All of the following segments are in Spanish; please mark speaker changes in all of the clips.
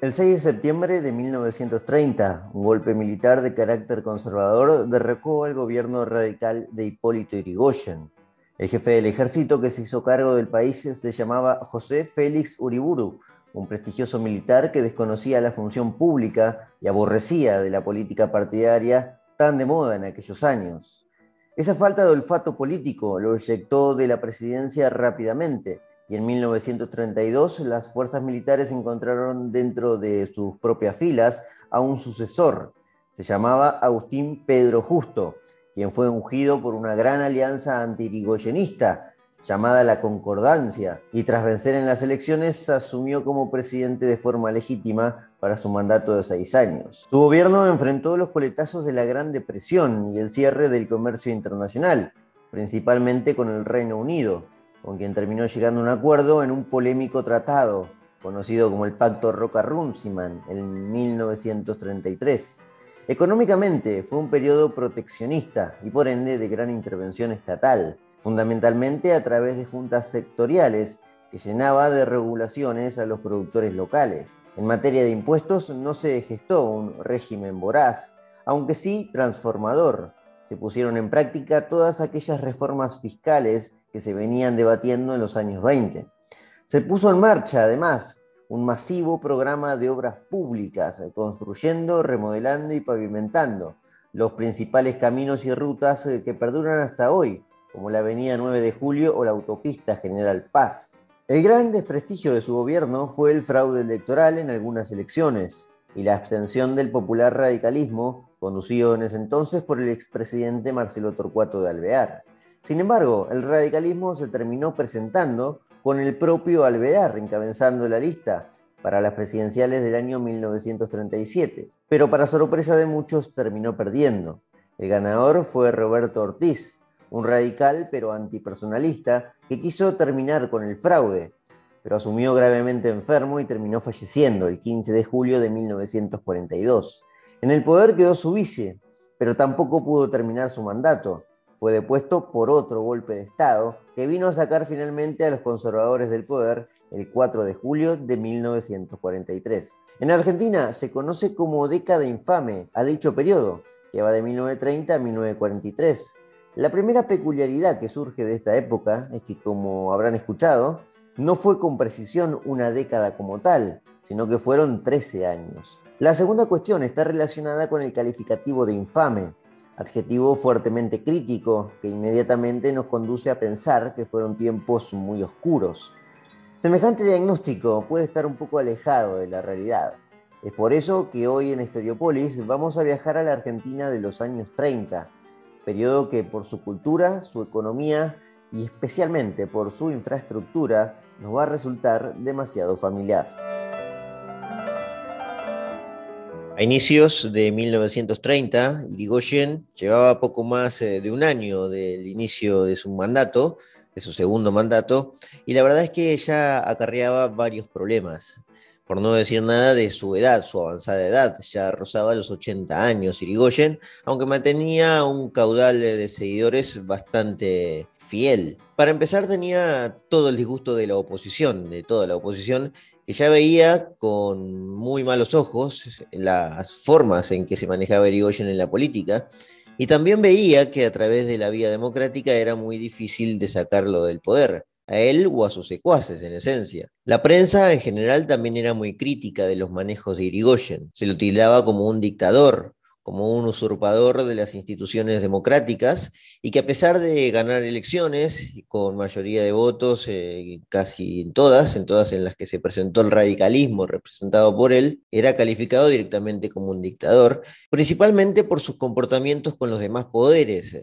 Speaker 1: El 6 de septiembre de 1930, un golpe militar de carácter conservador derrocó al gobierno radical de Hipólito Yrigoyen. El jefe del ejército que se hizo cargo del país se llamaba José Félix Uriburu, un prestigioso militar que desconocía la función pública y aborrecía de la política partidaria tan de moda en aquellos años. Esa falta de olfato político lo eyectó de la presidencia rápidamente y en 1932 las fuerzas militares encontraron dentro de sus propias filas a un sucesor. Se llamaba Agustín Pedro Justo, quien fue ungido por una gran alianza antirigoyenista llamada la Concordancia, y tras vencer en las elecciones asumió como presidente de forma legítima para su mandato de seis años. Su gobierno enfrentó los coletazos de la Gran Depresión y el cierre del comercio internacional, principalmente con el Reino Unido, con quien terminó llegando un acuerdo en un polémico tratado, conocido como el Pacto Roca-Runciman, en 1933. Económicamente fue un periodo proteccionista y por ende de gran intervención estatal, fundamentalmente a través de juntas sectoriales que llenaba de regulaciones a los productores locales. En materia de impuestos no se gestó un régimen voraz, aunque sí transformador. Se pusieron en práctica todas aquellas reformas fiscales que se venían debatiendo en los años 20. Se puso en marcha, además, un masivo programa de obras públicas, eh, construyendo, remodelando y pavimentando los principales caminos y rutas eh, que perduran hasta hoy, como la Avenida 9 de Julio o la autopista General Paz. El gran desprestigio de su gobierno fue el fraude electoral en algunas elecciones y la abstención del popular radicalismo, conducido en ese entonces por el expresidente Marcelo Torcuato de Alvear. Sin embargo, el radicalismo se terminó presentando con el propio Alvear encabezando la lista para las presidenciales del año 1937, pero para sorpresa de muchos terminó perdiendo. El ganador fue Roberto Ortiz, un radical pero antipersonalista que quiso terminar con el fraude, pero asumió gravemente enfermo y terminó falleciendo el 15 de julio de 1942. En el poder quedó su vice, pero tampoco pudo terminar su mandato, fue depuesto por otro golpe de Estado que vino a sacar finalmente a los conservadores del poder el 4 de julio de 1943. En Argentina se conoce como década infame a dicho periodo, que va de 1930 a 1943. La primera peculiaridad que surge de esta época es que, como habrán escuchado, no fue con precisión una década como tal, sino que fueron 13 años. La segunda cuestión está relacionada con el calificativo de infame, adjetivo fuertemente crítico que inmediatamente nos conduce a pensar que fueron tiempos muy oscuros. Semejante diagnóstico puede estar un poco alejado de la realidad. Es por eso que hoy en Historiopolis vamos a viajar a la Argentina de los años 30, periodo que por su cultura, su economía y especialmente por su infraestructura nos va a resultar demasiado familiar. A inicios de 1930, Irigoyen llevaba poco más eh, de un año del inicio de su mandato, de su segundo mandato, y la verdad es que ya acarreaba varios problemas. Por no decir nada de su edad, su avanzada edad, ya rozaba los 80 años Irigoyen, aunque mantenía un caudal de seguidores bastante fiel. Para empezar tenía todo el disgusto de la oposición, de toda la oposición, ya veía con muy malos ojos las formas en que se manejaba Irigoyen en la política, y también veía que a través de la vía democrática era muy difícil de sacarlo del poder, a él o a sus secuaces en esencia. La prensa en general también era muy crítica de los manejos de Irigoyen, se lo utilizaba como un dictador, como un usurpador de las instituciones democráticas y que a pesar de ganar elecciones con mayoría de votos, eh, casi en todas, en todas en las que se presentó el radicalismo representado por él, era calificado directamente como un dictador, principalmente por sus comportamientos con los demás poderes.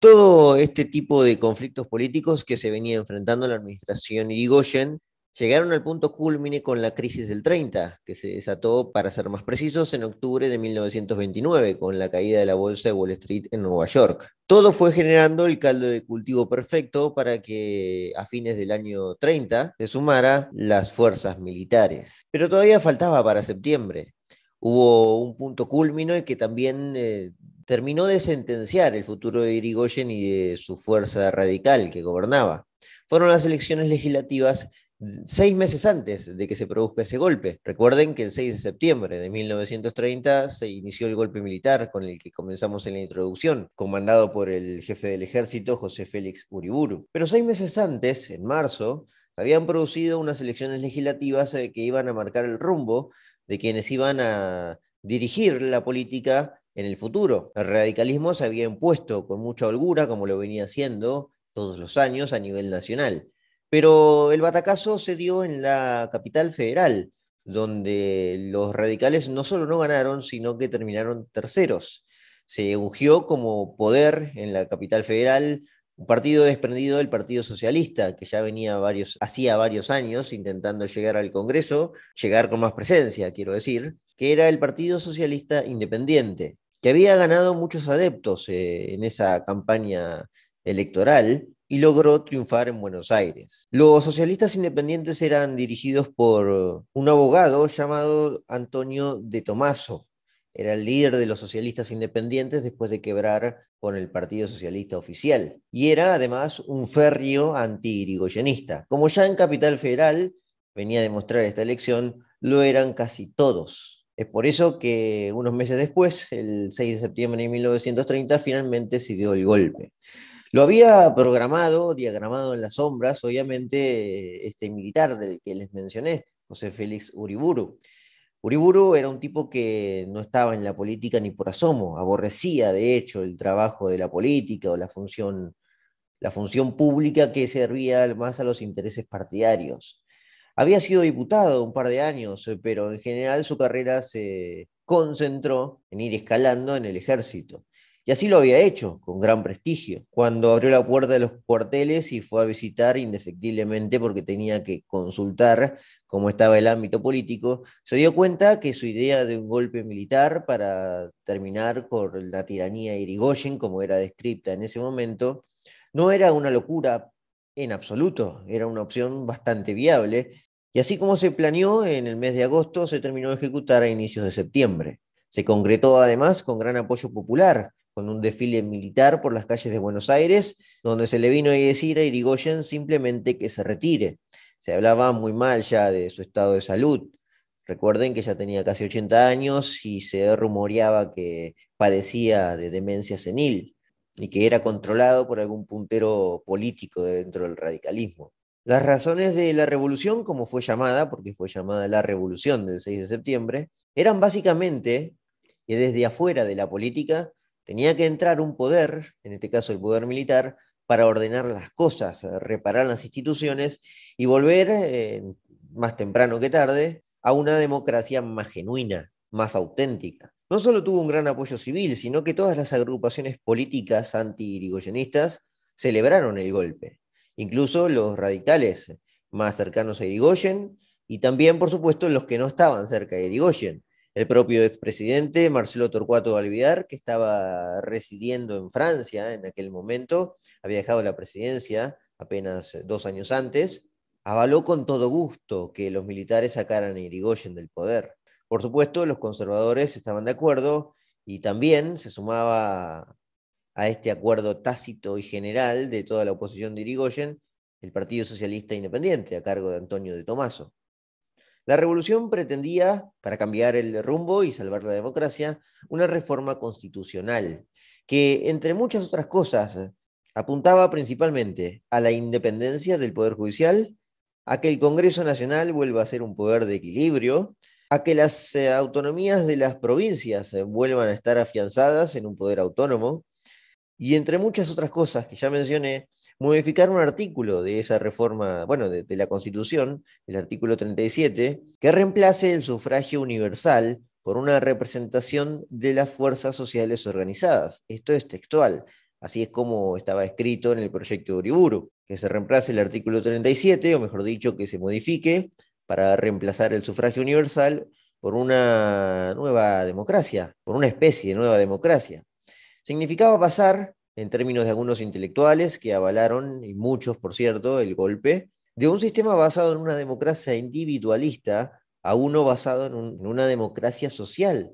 Speaker 1: Todo este tipo de conflictos políticos que se venía enfrentando la administración Irigoyen Llegaron al punto culmine con la crisis del 30, que se desató, para ser más precisos, en octubre de 1929, con la caída de la bolsa de Wall Street en Nueva York. Todo fue generando el caldo de cultivo perfecto para que a fines del año 30 se sumara las fuerzas militares. Pero todavía faltaba para septiembre. Hubo un punto culmine que también eh, terminó de sentenciar el futuro de Irigoyen y de su fuerza radical que gobernaba. Fueron las elecciones legislativas seis meses antes de que se produzca ese golpe. Recuerden que el 6 de septiembre de 1930 se inició el golpe militar con el que comenzamos en la introducción, comandado por el jefe del ejército José Félix Uriburu. Pero seis meses antes, en marzo, habían producido unas elecciones legislativas eh, que iban a marcar el rumbo de quienes iban a dirigir la política en el futuro. El radicalismo se había impuesto con mucha holgura, como lo venía haciendo todos los años a nivel nacional. Pero el batacazo se dio en la capital federal, donde los radicales no solo no ganaron, sino que terminaron terceros. Se ungió como poder en la capital federal un partido desprendido del Partido Socialista, que ya venía varios, hacía varios años intentando llegar al Congreso, llegar con más presencia, quiero decir, que era el Partido Socialista Independiente, que había ganado muchos adeptos eh, en esa campaña electoral y logró triunfar en Buenos Aires. Los socialistas independientes eran dirigidos por un abogado llamado Antonio de Tomaso. Era el líder de los socialistas independientes después de quebrar con el Partido Socialista Oficial. Y era además un férreo anti-irigoyenista. Como ya en Capital Federal venía a demostrar esta elección, lo eran casi todos. Es por eso que unos meses después, el 6 de septiembre de 1930, finalmente se dio el golpe. Lo había programado, diagramado en las sombras, obviamente, este militar del que les mencioné, José Félix Uriburu. Uriburu era un tipo que no estaba en la política ni por asomo, aborrecía de hecho el trabajo de la política o la función, la función pública que servía más a los intereses partidarios. Había sido diputado un par de años, eh, pero en general su carrera se concentró en ir escalando en el ejército. Y así lo había hecho, con gran prestigio, cuando abrió la puerta de los cuarteles y fue a visitar indefectiblemente porque tenía que consultar cómo estaba el ámbito político, se dio cuenta que su idea de un golpe militar para terminar con la tiranía de Irigoyen, como era descripta en ese momento, no era una locura en absoluto, era una opción bastante viable. Y así como se planeó en el mes de agosto, se terminó de ejecutar a inicios de septiembre. Se concretó además con gran apoyo popular, con un desfile militar por las calles de Buenos Aires, donde se le vino a decir a Irigoyen simplemente que se retire. Se hablaba muy mal ya de su estado de salud. Recuerden que ya tenía casi 80 años y se rumoreaba que padecía de demencia senil y que era controlado por algún puntero político dentro del radicalismo. Las razones de la revolución, como fue llamada, porque fue llamada la revolución del 6 de septiembre, eran básicamente que desde afuera de la política Tenía que entrar un poder, en este caso el poder militar, para ordenar las cosas, eh, reparar las instituciones y volver, eh, más temprano que tarde, a una democracia más genuina, más auténtica. No solo tuvo un gran apoyo civil, sino que todas las agrupaciones políticas anti-irigoyenistas celebraron el golpe, incluso los radicales más cercanos a Irigoyen y también, por supuesto, los que no estaban cerca de Irigoyen, el propio expresidente Marcelo Torcuato Alvidar, que estaba residiendo en Francia en aquel momento, había dejado la presidencia apenas eh, dos años antes, avaló con todo gusto que los militares sacaran a Irigoyen del poder. Por supuesto, los conservadores estaban de acuerdo y también se sumaba a este acuerdo tácito y general de toda la oposición de Irigoyen el Partido Socialista Independiente a cargo de Antonio de Tomaso. La revolución pretendía, para cambiar el rumbo y salvar la democracia, una reforma constitucional, que, entre muchas otras cosas, apuntaba principalmente a la independencia del Poder Judicial, a que el Congreso Nacional vuelva a ser un poder de equilibrio, a que las eh, autonomías de las provincias eh, vuelvan a estar afianzadas en un poder autónomo, y entre muchas otras cosas que ya mencioné, modificar un artículo de esa reforma, bueno, de, la Constitución, el artículo 37, que reemplace el sufragio universal por una representación de las fuerzas sociales organizadas. Esto es textual. Así es como estaba escrito en el proyecto de Uriburu, que se reemplace el artículo 37, o mejor dicho, que se modifique para reemplazar el sufragio universal por una nueva democracia, por una especie de nueva democracia. Significaba pasar, en términos de algunos intelectuales que avalaron, y muchos por cierto, el golpe, de un sistema basado en una democracia individualista a uno basado en, una democracia social,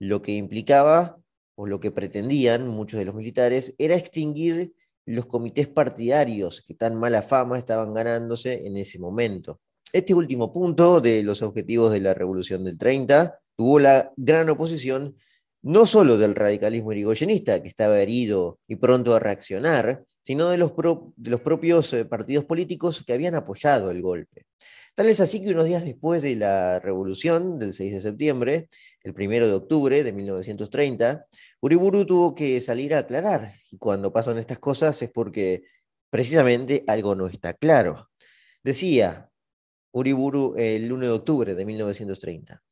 Speaker 1: lo que implicaba, o lo que pretendían muchos de los militares, era extinguir los comités partidarios que tan mala fama estaban ganándose en ese momento. Este último punto de los objetivos de la Revolución del 30 tuvo la gran oposición no solo del radicalismo irigoyenista, que estaba herido y pronto a reaccionar, sino de los, los propios eh, partidos políticos que habían apoyado el golpe. Tal es así que unos días después de la revolución del 6 de septiembre, el 1 de octubre de 1930, Uriburu tuvo que salir a aclarar, y cuando pasan estas cosas es porque precisamente algo no está claro. Decía Uriburu el 1 de octubre de 1930,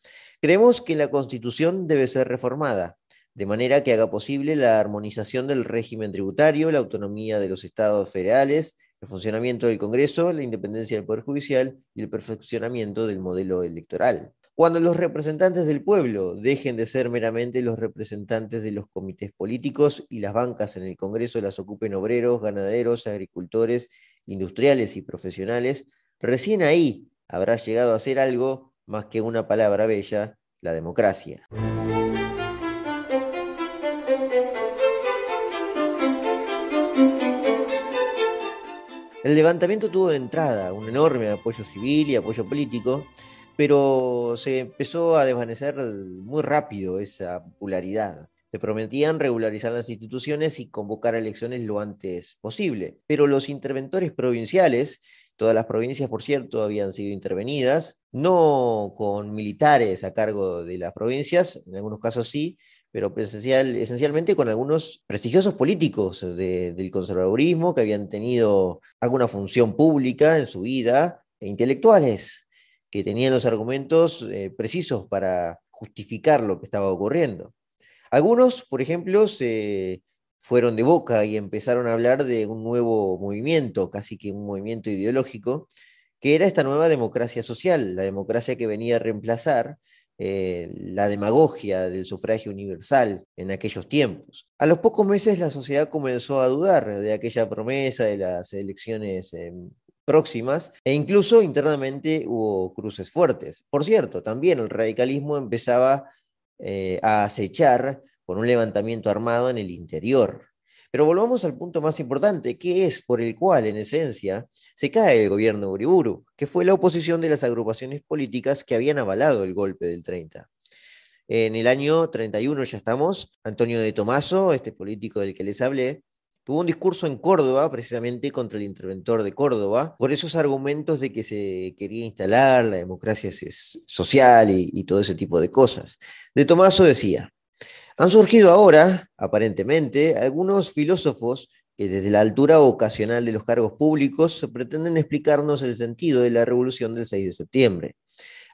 Speaker 1: Creemos que la Constitución debe ser reformada, de manera que haga posible la armonización del régimen tributario, la autonomía de los estados federales, el funcionamiento del Congreso, la independencia del Poder Judicial y el perfeccionamiento del modelo electoral. Cuando los representantes del pueblo dejen de ser meramente los representantes de los comités políticos y las bancas en el Congreso las ocupen obreros, ganaderos, agricultores, industriales y profesionales, recién ahí habrá llegado a ser algo más que una palabra bella, la democracia. El levantamiento tuvo de entrada un enorme apoyo civil y apoyo político, pero se empezó a desvanecer muy rápido esa popularidad. Se prometían regularizar las instituciones y convocar elecciones lo antes posible. Pero los interventores provinciales, todas las provincias, por cierto, habían sido intervenidas, no con militares a cargo de las provincias, en algunos casos sí, pero presencial, esencialmente con algunos prestigiosos políticos del conservadurismo que habían tenido alguna función pública en su vida, e intelectuales que tenían los argumentos eh, precisos para justificar lo que estaba ocurriendo. Algunos, por ejemplo, se fueron de boca y empezaron a hablar de un nuevo movimiento, casi que un movimiento ideológico, que era esta nueva democracia social, la democracia que venía a reemplazar eh, la demagogia del sufragio universal en aquellos tiempos. A los pocos meses la sociedad comenzó a dudar de aquella promesa de las elecciones eh, próximas e incluso internamente hubo cruces fuertes. Por cierto, también el radicalismo empezaba eh, a acechar por un levantamiento armado en el interior. Pero volvamos al punto más importante, que es por el cual, en esencia, se cae el gobierno de Uriburu, que fue la oposición de las agrupaciones políticas que habían avalado el golpe del 30. En el año 31 ya estamos, Antonio de Tomaso, este político del que les hablé, Tuvo un discurso en Córdoba, precisamente contra el interventor de Córdoba, por esos argumentos de que se quería instalar la democracia social y, todo ese tipo de cosas. De Tomaso decía, han surgido ahora, aparentemente, algunos filósofos que desde la altura ocasional de los cargos públicos pretenden explicarnos el sentido de la revolución del 6 de septiembre.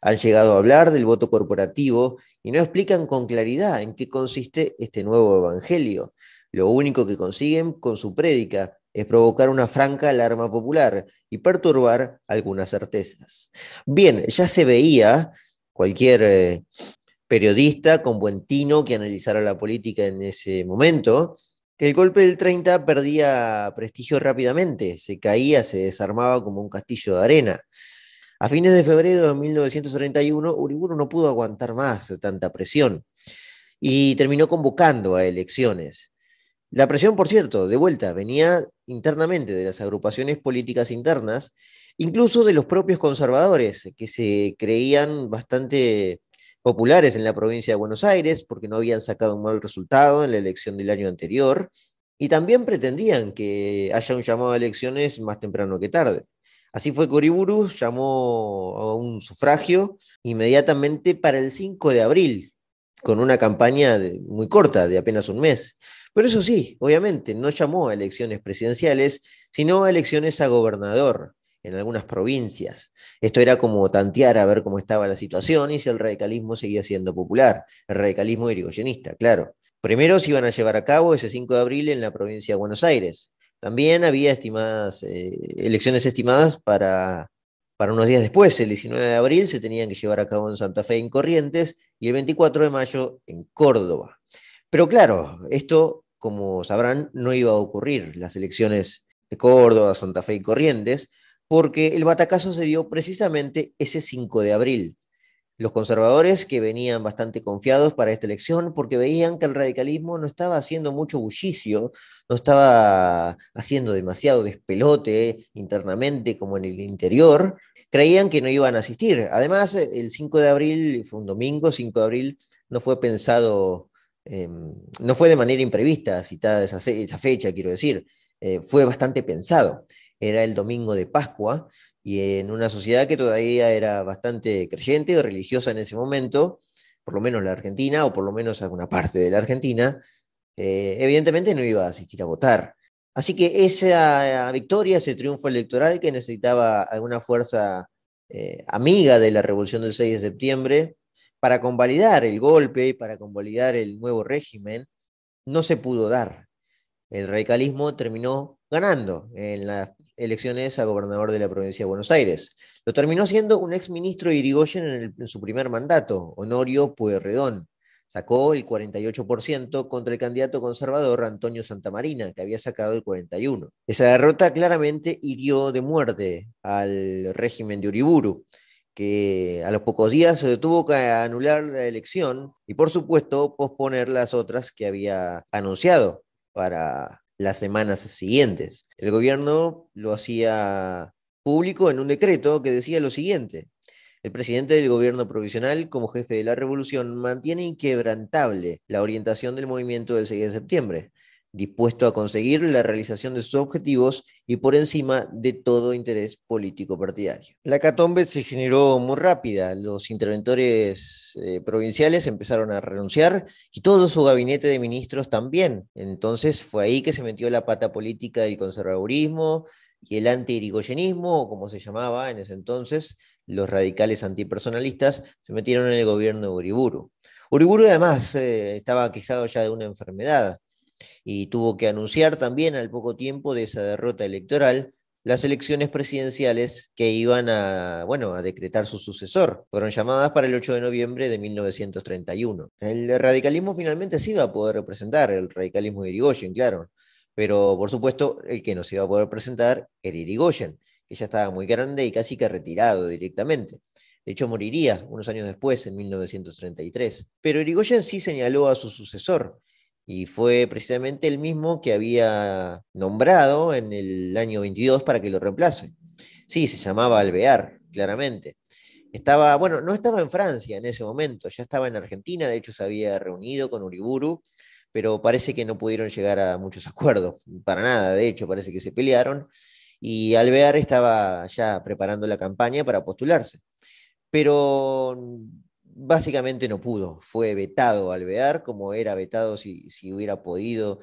Speaker 1: Han llegado a hablar del voto corporativo y no explican con claridad en qué consiste este nuevo evangelio. Lo único que consiguen con su prédica es provocar una franca alarma popular y perturbar algunas certezas. Bien, ya se veía cualquier eh, periodista con buen tino que analizara la política en ese momento, que el golpe del 30 perdía prestigio rápidamente, se caía, se desarmaba como un castillo de arena. A fines de febrero de 1931, Uriburu no pudo aguantar más tanta presión y terminó convocando a elecciones. La presión, por cierto, de vuelta, venía internamente de las agrupaciones políticas internas, incluso de los propios conservadores, que se creían bastante populares en la provincia de Buenos Aires, porque no habían sacado un mal resultado en la elección del año anterior, y también pretendían que haya un llamado a elecciones más temprano que tarde. Así fue que llamó a un sufragio inmediatamente para el 5 de abril, con una campaña muy corta, de apenas un mes. Pero eso sí, obviamente, no llamó a elecciones presidenciales, sino a elecciones a gobernador en algunas provincias. Esto era como tantear a ver cómo estaba la situación y si el radicalismo seguía siendo popular, el radicalismo irigoyenista, claro. Primero se iban a llevar a cabo ese 5 de abril en la provincia de Buenos Aires. También había estimadas, eh, elecciones estimadas para para unos días después, el 19 de abril, se tenían que llevar a cabo en Santa Fe, en Corrientes, y el 24 de mayo, en Córdoba. Pero claro, esto, como sabrán, no iba a ocurrir, las elecciones de Córdoba, Santa Fe y Corrientes, porque el batacazo se dio precisamente ese 5 de abril. Los conservadores, que venían bastante confiados para esta elección, porque veían que el radicalismo no estaba haciendo mucho bullicio, no estaba haciendo demasiado despelote internamente como en el interior, creían que no iban a asistir. Además, el 5 de abril, fue un domingo, 5 de abril, no fue pensado, em, no fue de manera imprevista citada esa, fecha, quiero decir, eh, fue bastante pensado era el domingo de Pascua, y en una sociedad que todavía era bastante creyente o religiosa en ese momento, por lo menos la Argentina, o por lo menos alguna parte de la Argentina, eh, evidentemente no iba a asistir a votar. Así que esa eh, victoria, ese triunfo electoral que necesitaba alguna fuerza eh, amiga de la revolución del 6 de septiembre, para convalidar el golpe, y para convalidar el nuevo régimen, no se pudo dar. El radicalismo terminó ganando en las elecciones a gobernador de la provincia de Buenos Aires. Lo terminó siendo un exministro de Irigoyen en, su primer mandato, Honorio Pueyrredón. Sacó el 48% contra el candidato conservador Antonio Santamarina, que había sacado el 41%. Esa derrota claramente hirió de muerte al régimen de Uriburu que a los pocos días se tuvo que anular la elección y por supuesto posponer las otras que había anunciado para las semanas siguientes. El gobierno lo hacía público en un decreto que decía lo siguiente. El presidente del gobierno provisional, como jefe de la revolución, mantiene inquebrantable la orientación del movimiento del 6 de septiembre dispuesto a conseguir la realización de sus objetivos y por encima de todo interés político partidario. La catombe se generó muy rápida, los interventores eh, provinciales empezaron a renunciar y todo su gabinete de ministros también. Entonces fue ahí que se metió la pata política del conservadurismo y el antiirigoyenismo, o como se llamaba en ese entonces, los radicales antipersonalistas, se metieron en el gobierno de Uriburu. Uriburu además eh, estaba quejado ya de una enfermedad y tuvo que anunciar también al poco tiempo de esa derrota electoral las elecciones presidenciales que iban a, decretar su sucesor. Fueron llamadas para el 8 de noviembre de 1931. El radicalismo finalmente sí iba a poder representar, el radicalismo de Irigoyen, claro, pero por supuesto el que no se iba a poder presentar era Irigoyen, que ya estaba muy grande y casi que retirado directamente. De hecho, moriría unos años después, en 1933. Pero Irigoyen sí señaló a su sucesor, y fue precisamente el mismo que había nombrado en el año 22 para que lo reemplace. Sí, se llamaba Alvear, claramente. Estaba, bueno, no estaba en Francia en ese momento, ya estaba en Argentina, de hecho se había reunido con Uriburu, pero parece que no pudieron llegar a muchos acuerdos, para nada, de hecho parece que se pelearon, y Alvear estaba ya preparando la campaña para postularse. Pero básicamente no pudo, fue vetado Alvear, como era vetado si, si hubiera podido,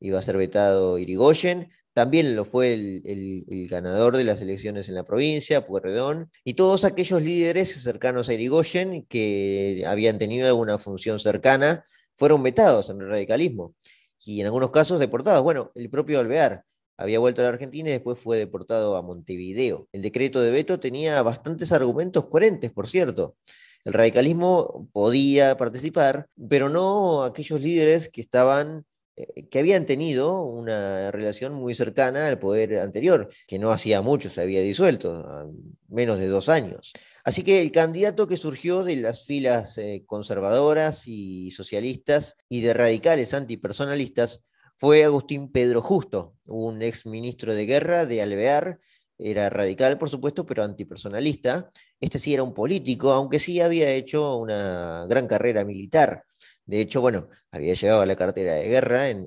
Speaker 1: iba a ser vetado Irigoyen, también lo fue el, el, ganador de las elecciones en la provincia, Puerredón, y todos aquellos líderes cercanos a Irigoyen que habían tenido alguna función cercana, fueron vetados en el radicalismo y en algunos casos deportados. Bueno, el propio Alvear había vuelto a la Argentina y después fue deportado a Montevideo. El decreto de veto tenía bastantes argumentos coherentes, por cierto. El radicalismo podía participar, pero no aquellos líderes que estaban eh, que habían tenido una relación muy cercana al poder anterior, que no hacía mucho se había disuelto, menos de dos años. Así que el candidato que surgió de las filas eh, conservadoras y socialistas y de radicales antipersonalistas fue Agustín Pedro Justo, un ex ministro de guerra de Alvear era radical, por supuesto, pero antipersonalista. Este sí era un político, aunque sí había hecho una gran carrera militar. De hecho, bueno, había llegado a la cartera de guerra en,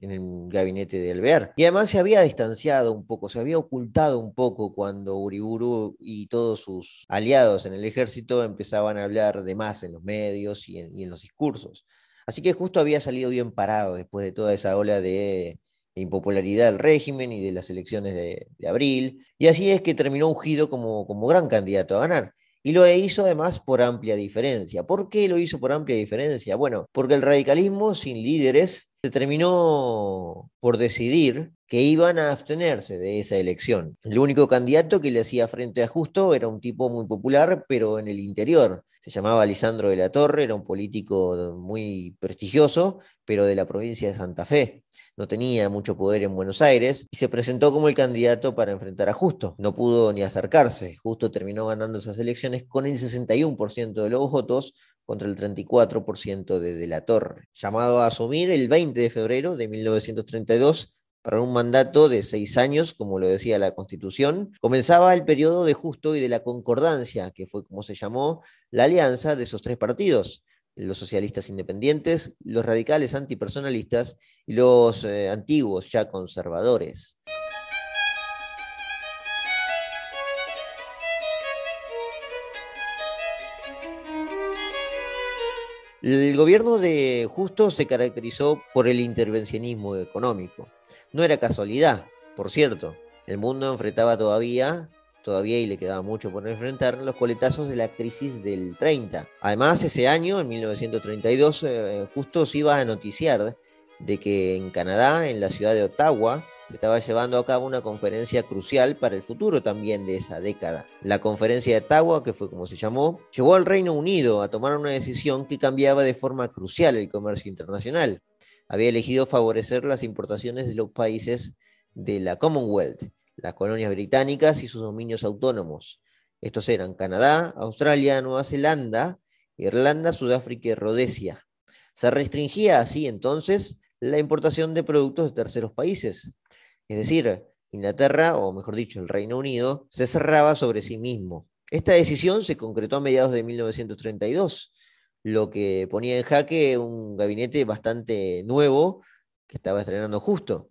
Speaker 1: el gabinete de Alvear. Y además se había distanciado un poco, se había ocultado un poco cuando Uriburu y todos sus aliados en el ejército empezaban a hablar de más en los medios y en los discursos. Así que justo había salido bien parado después de toda esa ola de impopularidad del régimen y de las elecciones de, abril, y así es que terminó ungido como, como gran candidato a ganar. Y lo hizo además por amplia diferencia. ¿Por qué lo hizo por amplia diferencia? Bueno, porque el radicalismo sin líderes se terminó por decidir que iban a abstenerse de esa elección. El único candidato que le hacía frente a Justo era un tipo muy popular, pero en el interior. Se llamaba Lisandro de la Torre, era un político muy prestigioso, pero de la provincia de Santa Fe no tenía mucho poder en Buenos Aires y se presentó como el candidato para enfrentar a Justo. No pudo ni acercarse. Justo terminó ganando esas elecciones con el 61% de los votos contra el 34% de De la Torre, llamado a asumir el 20 de febrero de 1932 para un mandato de seis años, como lo decía la Constitución, comenzaba el periodo de justo y de la concordancia, que fue como se llamó la alianza de esos tres partidos los socialistas independientes, los radicales antipersonalistas y los eh, antiguos ya conservadores. El gobierno de Justo se caracterizó por el intervencionismo económico. No era casualidad, por cierto. El mundo enfrentaba todavía todavía y le quedaba mucho por enfrentar, los coletazos de la crisis del 30. Además, ese año, en 1932, eh, justo se iba a noticiar de que en Canadá, en la ciudad de Ottawa, se estaba llevando a cabo una conferencia crucial para el futuro también de esa década. La conferencia de Ottawa, que fue como se llamó, llevó al Reino Unido a tomar una decisión que cambiaba de forma crucial el comercio internacional. Había elegido favorecer las importaciones de los países de la Commonwealth las colonias británicas y sus dominios autónomos. Estos eran Canadá, Australia, Nueva Zelanda, Irlanda, Sudáfrica y Rodesia. Se restringía así entonces la importación de productos de terceros países. Es decir, Inglaterra, o mejor dicho, el Reino Unido, se cerraba sobre sí mismo. Esta decisión se concretó a mediados de 1932, lo que ponía en jaque un gabinete bastante nuevo que estaba estrenando justo.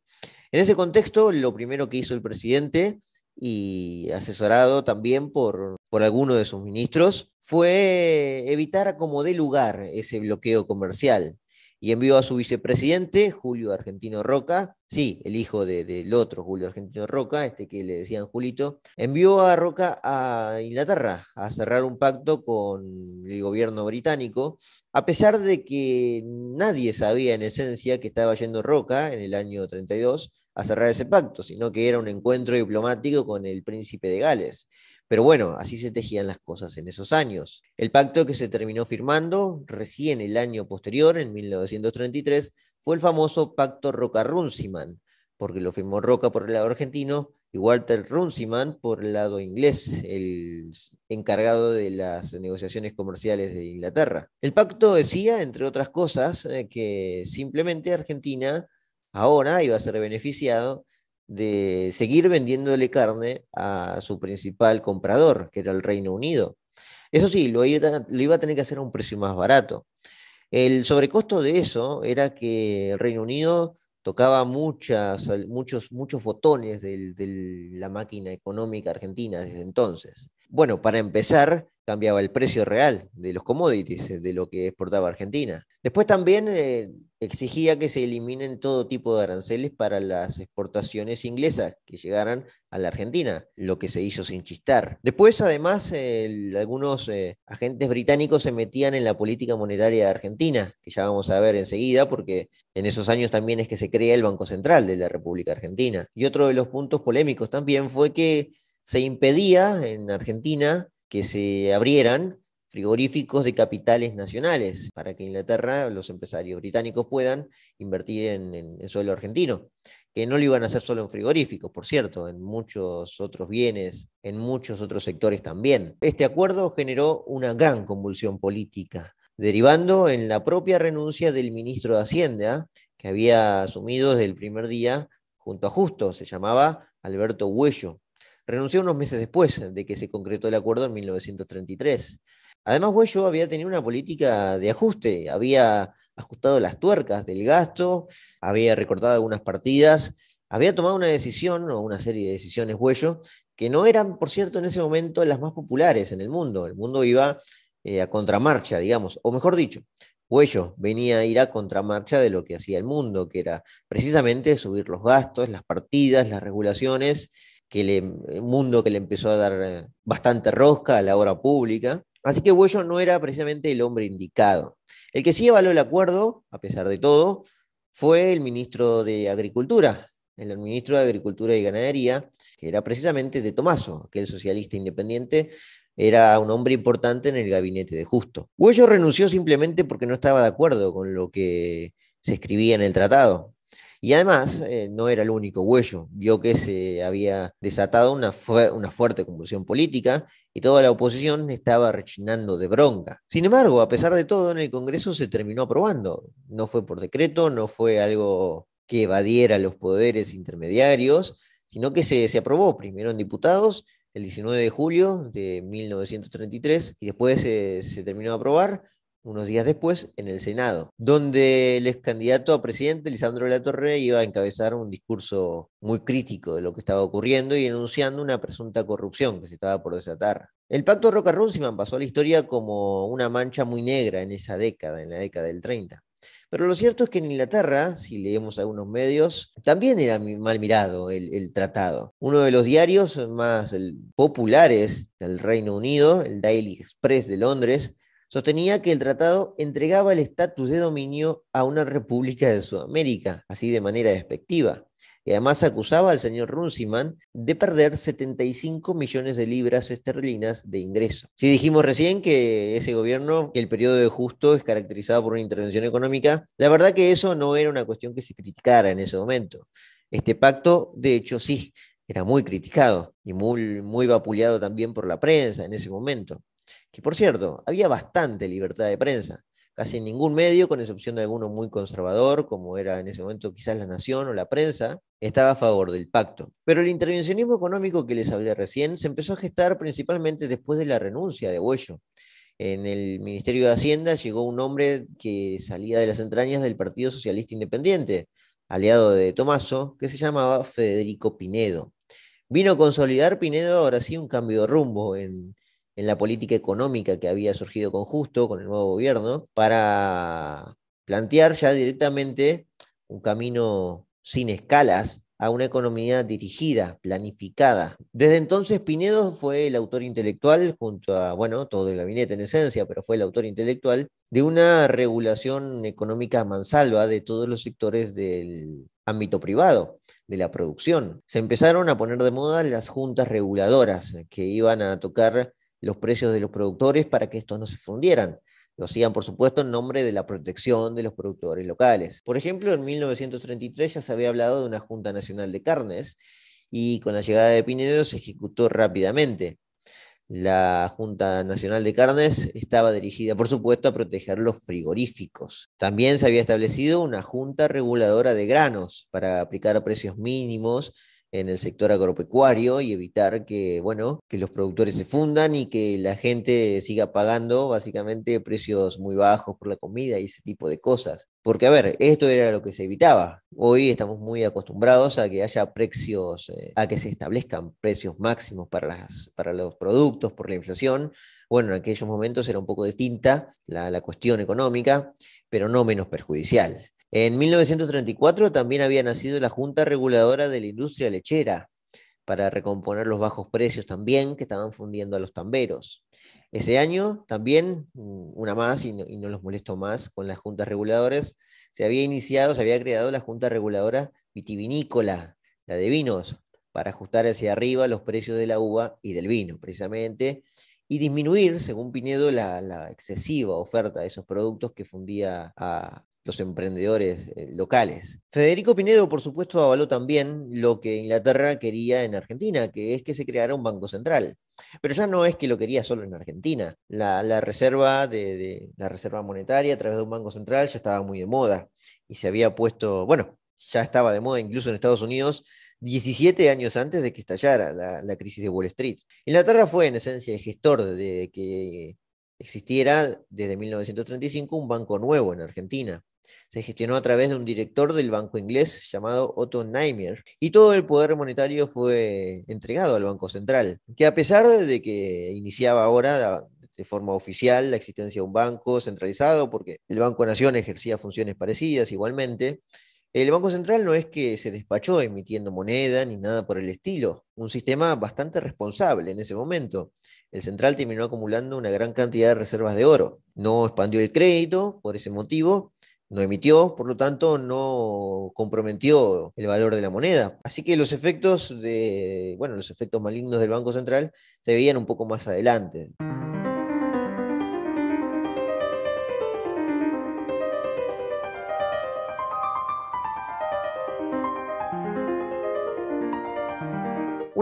Speaker 1: En ese contexto, lo primero que hizo el presidente, y asesorado también por, por alguno de sus ministros, fue evitar como de lugar ese bloqueo comercial y envió a su vicepresidente, Julio Argentino Roca, sí, el hijo del otro Julio Argentino Roca, este que le decían Julito, envió a Roca a Inglaterra a cerrar un pacto con el gobierno británico, a pesar de que nadie sabía en esencia que estaba yendo Roca en el año 32 a cerrar ese pacto, sino que era un encuentro diplomático con el príncipe de Gales. Pero bueno, así se tejían las cosas en esos años. El pacto que se terminó firmando recién el año posterior, en 1933, fue el famoso Pacto Roca-Runciman, porque lo firmó Roca por el lado argentino y Walter Runciman por el lado inglés, el encargado de las negociaciones comerciales de Inglaterra. El pacto decía, entre otras cosas, eh, que simplemente Argentina ahora iba a ser beneficiado de seguir vendiéndole carne a su principal comprador, que era el Reino Unido. Eso sí, lo iba, a tener que hacer a un precio más barato. El sobrecosto de eso era que el Reino Unido tocaba muchas, muchos, muchos botones de la máquina económica argentina desde entonces. Bueno, para empezar, cambiaba el precio real de los commodities, eh, de lo que exportaba Argentina. Después también eh, exigía que se eliminen todo tipo de aranceles para las exportaciones inglesas que llegaran a la Argentina, lo que se hizo sin chistar. Después, además, algunos eh, agentes británicos se metían en la política monetaria de Argentina, que ya vamos a ver enseguida, porque en esos años también es que se crea el Banco Central de la República Argentina. Y otro de los puntos polémicos también fue que se impedía en Argentina que se abrieran frigoríficos de capitales nacionales para que Inglaterra, los empresarios británicos puedan invertir en, el suelo argentino, que no lo iban a hacer solo en frigoríficos, por cierto, en muchos otros bienes, en muchos otros sectores también. Este acuerdo generó una gran convulsión política, derivando en la propia renuncia del ministro de Hacienda, que había asumido desde el primer día junto a Justo, se llamaba Alberto Huello, renunció unos meses después de que se concretó el acuerdo en 1933. Además, Huello había tenido una política de ajuste, había ajustado las tuercas del gasto, había recortado algunas partidas, había tomado una decisión o una serie de decisiones Huello que no eran, por cierto, en ese momento las más populares en el mundo. El mundo iba eh, a contramarcha, digamos, o mejor dicho, Huello venía a ir a contramarcha de lo que hacía el mundo, que era precisamente subir los gastos, las partidas, las regulaciones que eh, mundo que le empezó a dar eh, bastante rosca a la obra pública. Así que Huello no era precisamente el hombre indicado. El que sí avaló el acuerdo, a pesar de todo, fue el ministro de Agricultura, el ministro de Agricultura y Ganadería, que era precisamente de Tomaso, el socialista independiente, era un hombre importante en el gabinete de Justo. Huello renunció simplemente porque no estaba de acuerdo con lo que se escribía en el tratado. Y además eh, no era el único huello, vio que se había desatado una, una fuerte convulsión política y toda la oposición estaba rechinando de bronca. Sin embargo, a pesar de todo, en el Congreso se terminó aprobando. No fue por decreto, no fue algo que evadiera los poderes intermediarios, sino que se, aprobó primero en diputados el 19 de julio de 1933 y después eh, se terminó de aprobar unos días después, en el Senado, donde el ex candidato a presidente, Lisandro Latorre, iba a encabezar un discurso muy crítico de lo que estaba ocurriendo y denunciando una presunta corrupción que se estaba por desatar. El pacto Roca-Runciman pasó a la historia como una mancha muy negra en esa década, en la década del 30. Pero lo cierto es que en Inglaterra, si leemos algunos medios, también era mal mirado el, el, tratado. Uno de los diarios más populares del Reino Unido, el Daily Express de Londres, sostenía que el tratado entregaba el estatus de dominio a una república de Sudamérica, así de manera despectiva. Y además acusaba al señor Runciman de perder 75 millones de libras esterlinas de ingreso. Si dijimos recién que ese gobierno, que el periodo de justo es caracterizado por una intervención económica, la verdad que eso no era una cuestión que se criticara en ese momento. Este pacto, de hecho, sí, era muy criticado y muy, muy vapuleado también por la prensa en ese momento que por cierto, había bastante libertad de prensa, casi ningún medio, con excepción de alguno muy conservador, como era en ese momento quizás la Nación o la prensa, estaba a favor del pacto. Pero el intervencionismo económico que les hablé recién se empezó a gestar principalmente después de la renuncia de Huello. En el Ministerio de Hacienda llegó un hombre que salía de las entrañas del Partido Socialista Independiente, aliado de Tomaso, que se llamaba Federico Pinedo. Vino a consolidar Pinedo ahora sí un cambio de rumbo en, en la política económica que había surgido con Justo, con el nuevo gobierno, para plantear ya directamente un camino sin escalas a una economía dirigida, planificada. Desde entonces Pinedo fue el autor intelectual, junto a, bueno, todo el gabinete en esencia, pero fue el autor intelectual, de una regulación económica mansalva de todos los sectores del ámbito privado, de la producción. Se empezaron a poner de moda las juntas reguladoras que iban a tocar los precios de los productores para que estos no se fundieran. Lo hacían, por supuesto, en nombre de la protección de los productores locales. Por ejemplo, en 1933 ya se había hablado de una Junta Nacional de Carnes y con la llegada de Pinedo se ejecutó rápidamente. La Junta Nacional de Carnes estaba dirigida, por supuesto, a proteger los frigoríficos. También se había establecido una Junta Reguladora de Granos para aplicar precios mínimos en el sector agropecuario y evitar que, bueno, que los productores se fundan y que la gente siga pagando básicamente precios muy bajos por la comida y ese tipo de cosas. Porque, a ver, esto era lo que se evitaba. Hoy estamos muy acostumbrados a que haya precios, eh, a que se establezcan precios máximos para, las, para los productos por la inflación. Bueno, en aquellos momentos era un poco distinta la, la cuestión económica, pero no menos perjudicial. En 1934 también había nacido la Junta Reguladora de la Industria Lechera para recomponer los bajos precios también que estaban fundiendo a los tamberos. Ese año también, mm, una más, y no, los molesto más, con las juntas reguladoras, se había iniciado, se había creado la Junta Reguladora Vitivinícola, la de vinos, para ajustar hacia arriba los precios de la uva y del vino, precisamente, y disminuir, según Pinedo, la, la excesiva oferta de esos productos que fundía a, los emprendedores eh, locales. Federico Pinedo, por supuesto, avaló también lo que Inglaterra quería en Argentina, que es que se creara un banco central. Pero ya no es que lo quería solo en Argentina. La, reserva de, la reserva monetaria a través de un banco central ya estaba muy de moda y se había puesto, bueno, ya estaba de moda incluso en Estados Unidos 17 años antes de que estallara la, la crisis de Wall Street. Inglaterra fue en esencia el gestor de que existiera desde 1935 un banco nuevo en Argentina. Se gestionó a través de un director del banco inglés llamado Otto Naimer y todo el poder monetario fue entregado al Banco Central, que a pesar de que iniciaba ahora de forma oficial la existencia de un banco centralizado, porque el Banco Nación ejercía funciones parecidas igualmente, el Banco Central no es que se despachó emitiendo moneda ni nada por el estilo, un sistema bastante responsable en ese momento. El Central terminó acumulando una gran cantidad de reservas de oro, no expandió el crédito por ese motivo no emitió, por lo tanto no comprometió el valor de la moneda. Así que los efectos de, bueno, los efectos malignos del Banco Central se veían un poco más adelante.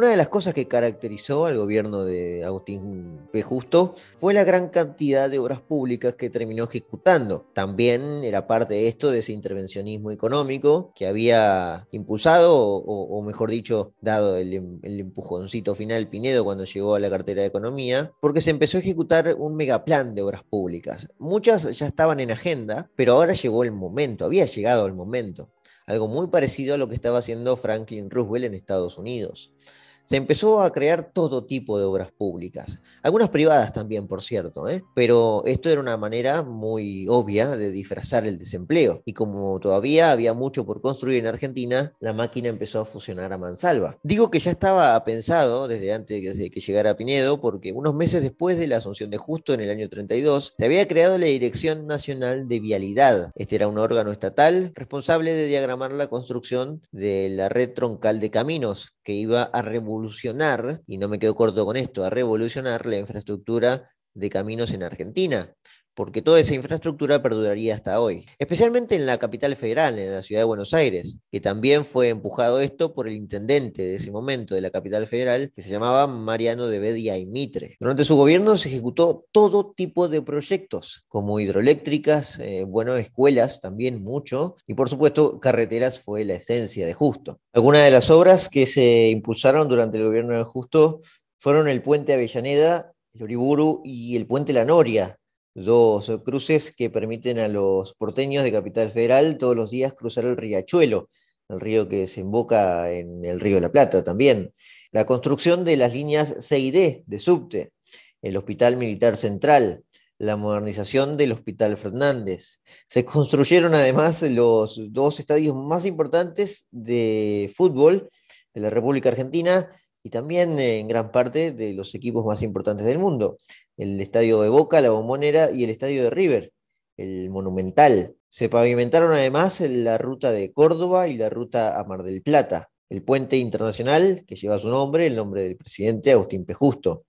Speaker 1: Una de las cosas que caracterizó al gobierno de Agustín P. Justo fue la gran cantidad de obras públicas que terminó ejecutando. También era parte de esto, de ese intervencionismo económico que había impulsado, o, mejor dicho, dado el, el, empujoncito final Pinedo cuando llegó a la cartera de Economía, porque se empezó a ejecutar un megaplan de obras públicas. Muchas ya estaban en agenda, pero ahora llegó el momento, había llegado el momento algo muy parecido a lo que estaba haciendo Franklin Roosevelt en Estados Unidos se empezó a crear todo tipo de obras públicas, algunas privadas también, por cierto, ¿eh? pero esto era una manera muy obvia de disfrazar el desempleo. Y como todavía había mucho por construir en Argentina, la máquina empezó a fusionar a mansalva. Digo que ya estaba pensado desde antes de que llegara Pinedo, porque unos meses después de la asunción de Justo, en el año 32, se había creado la Dirección Nacional de Vialidad. Este era un órgano estatal responsable de diagramar la construcción de la red troncal de caminos que iba a revolucionar revolucionar, y no me quedo corto con esto, a revolucionar la infraestructura de caminos en Argentina porque toda esa infraestructura perduraría hasta hoy, especialmente en la capital federal, en la ciudad de Buenos Aires, que también fue empujado esto por el intendente de ese momento de la capital federal, que se llamaba Mariano de Bedia y Mitre. Durante su gobierno se ejecutó todo tipo de proyectos, como hidroeléctricas, eh, bueno, escuelas también mucho, y por supuesto carreteras fue la esencia de Justo. Algunas de las obras que se impulsaron durante el gobierno de Justo fueron el puente Avellaneda, el Uriburu y el puente La Noria, Dos cruces que permiten a los porteños de Capital Federal todos los días cruzar el riachuelo, el río que se desemboca en el río de la Plata también. La construcción de las líneas C y D de subte, el Hospital Militar Central, la modernización del Hospital Fernández. Se construyeron además los dos estadios más importantes de fútbol de la República Argentina y también eh, en gran parte de los equipos más importantes del mundo el estadio de Boca, la Bombonera y el estadio de River, el Monumental. Se pavimentaron además la ruta de Córdoba y la ruta a Mar del Plata, el puente internacional que lleva su nombre, el nombre del presidente Agustín Pejusto.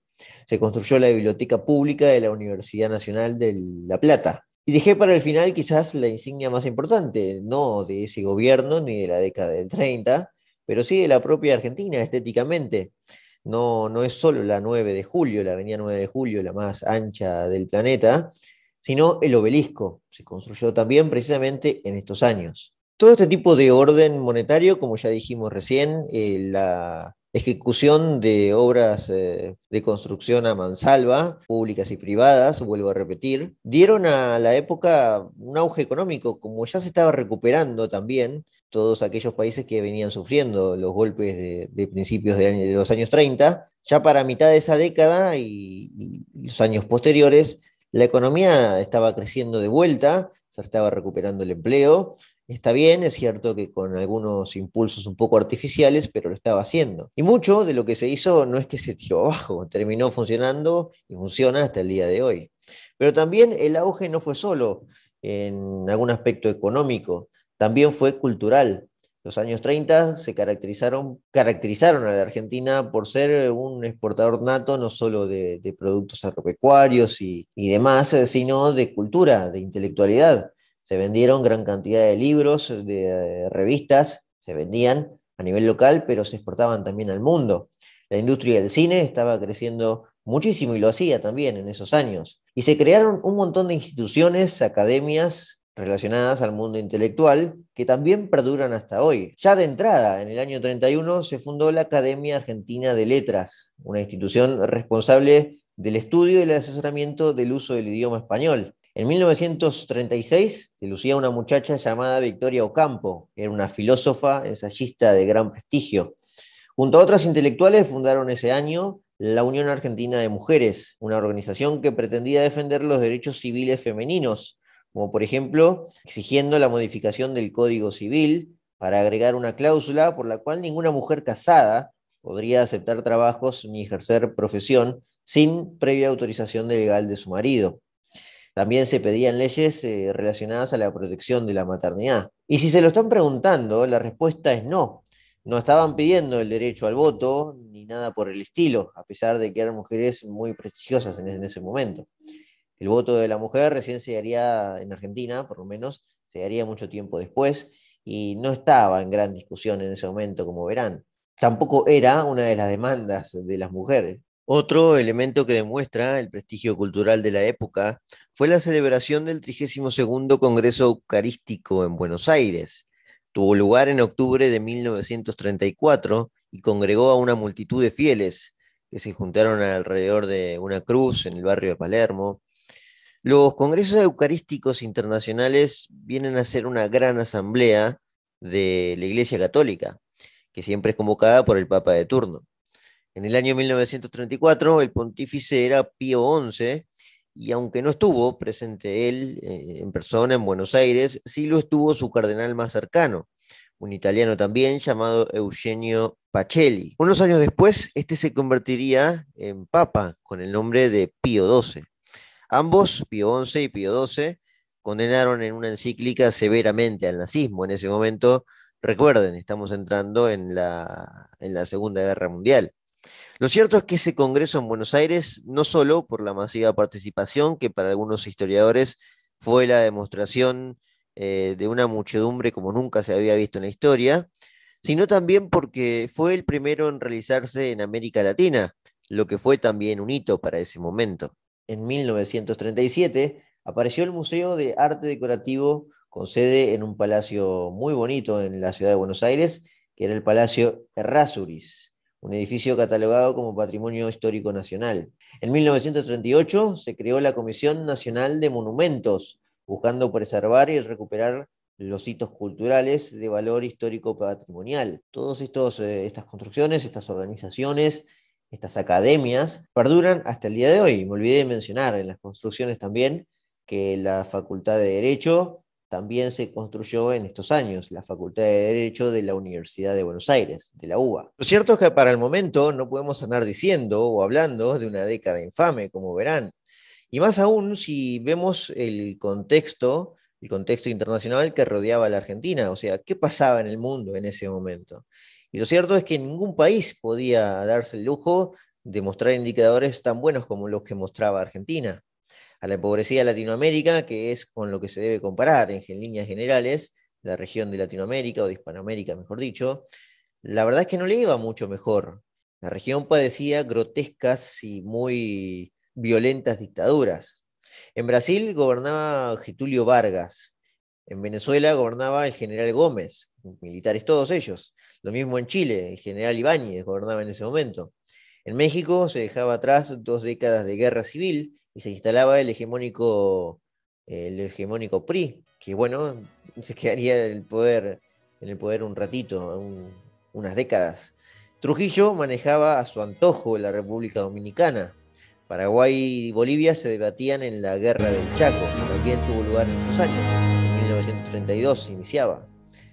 Speaker 1: Se construyó la biblioteca pública de la Universidad Nacional de La Plata. Y dejé para el final quizás la insignia más importante, no de ese gobierno ni de la década del 30, pero sí de la propia Argentina estéticamente no, no es solo la 9 de julio, la avenida 9 de julio, la más ancha del planeta, sino el obelisco. Se construyó también precisamente en estos años. Todo este tipo de orden monetario, como ya dijimos recién, eh, la ejecución de obras eh, de construcción a mansalva, públicas y privadas, vuelvo a repetir, dieron a la época un auge económico, como ya se estaba recuperando también todos aquellos países que venían sufriendo los golpes de, principios de, los años 30, ya para mitad de esa década y los años posteriores, la economía estaba creciendo de vuelta, se estaba recuperando el empleo, Está bien, es cierto que con algunos impulsos un poco artificiales, pero lo estaba haciendo. Y mucho de lo que se hizo no es que se tiró abajo, terminó funcionando y funciona hasta el día de hoy. Pero también el auge no fue solo en algún aspecto económico, también fue cultural. Los años 30 se caracterizaron, caracterizaron a la Argentina por ser un exportador nato no solo de, productos agropecuarios y demás, eh, sino de cultura, de intelectualidad. Se vendieron gran cantidad de libros, de, revistas, se vendían a nivel local, pero se exportaban también al mundo. La industria del cine estaba creciendo muchísimo y lo hacía también en esos años. Y se crearon un montón de instituciones, academias relacionadas al mundo intelectual que también perduran hasta hoy. Ya de entrada, en el año 31, se fundó la Academia Argentina de Letras, una institución responsable del estudio y el asesoramiento del uso del idioma español. En 1936 se lucía una muchacha llamada Victoria Ocampo, que era una filósofa, ensayista de gran prestigio. Junto a otras intelectuales fundaron ese año la Unión Argentina de Mujeres, una organización que pretendía defender los derechos civiles femeninos, como por ejemplo exigiendo la modificación del Código Civil para agregar una cláusula por la cual ninguna mujer casada podría aceptar trabajos ni ejercer profesión sin previa autorización legal de su marido también se pedían leyes eh, relacionadas a la protección de la maternidad. Y si se lo están preguntando, la respuesta es no. No estaban pidiendo el derecho al voto ni nada por el estilo, a pesar de que eran mujeres muy prestigiosas en, ese momento. El voto de la mujer recién se haría en Argentina, por lo menos, se haría mucho tiempo después y no estaba en gran discusión en ese momento, como verán. Tampoco era una de las demandas de las mujeres. Otro elemento que demuestra el prestigio cultural de la época fue la celebración del 32 Congreso Eucarístico en Buenos Aires. Tuvo lugar en octubre de 1934 y congregó a una multitud de fieles que se juntaron alrededor de una cruz en el barrio de Palermo. Los congresos eucarísticos internacionales vienen a ser una gran asamblea de la Iglesia Católica, que siempre es convocada por el Papa de turno. En el año 1934 el pontífice era Pío XI y aunque no estuvo presente él eh, en persona en Buenos Aires, sí lo estuvo su cardenal más cercano, un italiano también llamado Eugenio Pacelli. Unos años después, este se convertiría en papa con el nombre de Pío XII. Ambos, Pío XI y Pío XII, condenaron en una encíclica severamente al nazismo en ese momento. Recuerden, estamos entrando en la, en la Segunda Guerra Mundial. Lo cierto es que ese congreso en Buenos Aires, no solo por la masiva participación, que para algunos historiadores fue la demostración eh, de una muchedumbre como nunca se había visto en la historia, sino también porque fue el primero en realizarse en América Latina, lo que fue también un hito para ese momento. En 1937 apareció el Museo de Arte Decorativo con sede en un palacio muy bonito en la ciudad de Buenos Aires, que era el Palacio Errázuriz un edificio catalogado como Patrimonio Histórico Nacional. En 1938 se creó la Comisión Nacional de Monumentos, buscando preservar y recuperar los hitos culturales de valor histórico patrimonial. Todas eh, estas construcciones, estas organizaciones, estas academias perduran hasta el día de hoy. Me olvidé de mencionar en las construcciones también que la Facultad de Derecho también se construyó en estos años, la Facultad de Derecho de la Universidad de Buenos Aires, de la UBA. Lo cierto es que para el momento no podemos andar diciendo o hablando de una década infame, como verán. Y más aún si vemos el contexto, el contexto internacional que rodeaba a la Argentina, o sea, qué pasaba en el mundo en ese momento. Y lo cierto es que ningún país podía darse el lujo de mostrar indicadores tan buenos como los que mostraba Argentina a la empobrecida de Latinoamérica, que es con lo que se debe comparar en, en líneas generales la región de Latinoamérica o de Hispanoamérica, mejor dicho, la verdad es que no le iba mucho mejor. La región padecía grotescas y muy violentas dictaduras. En Brasil gobernaba Getulio Vargas, en Venezuela gobernaba el general Gómez, militares todos ellos. Lo mismo en Chile, el general Ibáñez gobernaba en ese momento. En México se dejaba atrás dos décadas de guerra civil y se instalaba el hegemónico, el hegemónico PRI, que bueno, se quedaría en el poder, en el poder un ratito, unas décadas. Trujillo manejaba a su antojo la República Dominicana. Paraguay y Bolivia se debatían en la Guerra del Chaco, que también tuvo lugar en los años. En 1932 se iniciaba.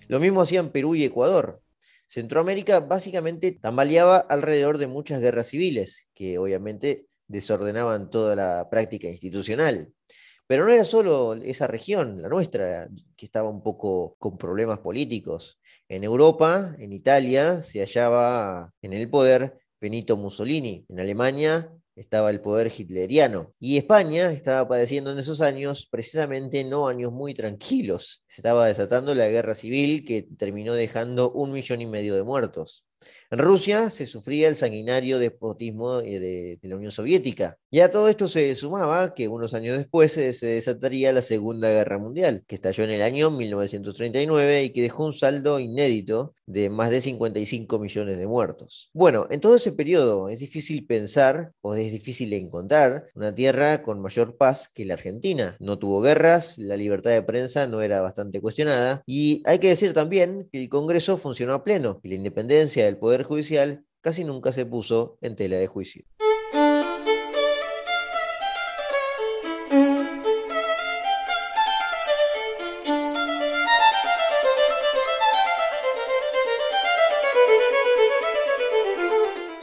Speaker 1: Lo mismo hacían Perú y Ecuador. Centroamérica básicamente tambaleaba alrededor de muchas guerras civiles, que obviamente desordenaban toda la práctica institucional. Pero no era solo esa región, la nuestra, que estaba un poco con problemas políticos. En Europa, en Italia, se hallaba en el poder Benito Mussolini. En Alemania estaba el poder hitleriano. Y España estaba padeciendo en esos años, precisamente no años muy tranquilos. Se estaba desatando la guerra civil que terminó dejando un millón y medio de muertos. En Rusia se sufría el sanguinario despotismo eh, de, la Unión Soviética. Y a todo esto se sumaba que unos años después eh, se, desataría la Segunda Guerra Mundial, que estalló en el año 1939 y que dejó un saldo inédito de más de 55 millones de muertos. Bueno, en todo ese periodo es difícil pensar o es difícil encontrar una tierra con mayor paz que la Argentina. No tuvo guerras, la libertad de prensa no era bastante cuestionada y hay que decir también que el Congreso funcionó a pleno y la independencia de el Poder Judicial casi nunca se puso en tela de juicio.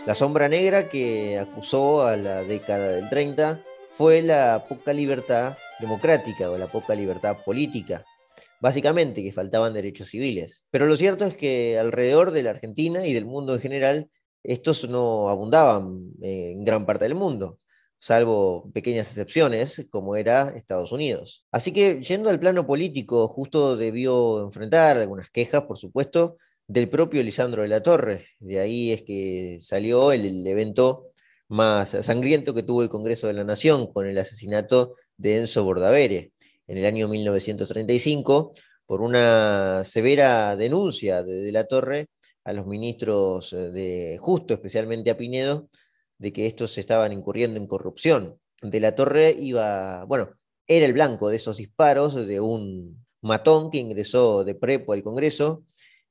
Speaker 1: La sombra negra que acusó a la década del 30 fue la poca libertad democrática o la poca libertad política básicamente que faltaban derechos civiles. Pero lo cierto es que alrededor de la Argentina y del mundo en general, estos no abundaban eh, en gran parte del mundo salvo pequeñas excepciones, como era Estados Unidos. Así que, yendo al plano político, justo debió enfrentar algunas quejas, por supuesto, del propio Lisandro de la Torre. De ahí es que salió el, evento más sangriento que tuvo el Congreso de la Nación con el asesinato de Enzo Bordavere en el año 1935 por una severa denuncia de, de la Torre a los ministros eh, de Justo, especialmente a Pinedo, de que estos estaban incurriendo en corrupción. De la Torre iba, bueno, era el blanco de esos disparos de un matón que ingresó de prepo al Congreso,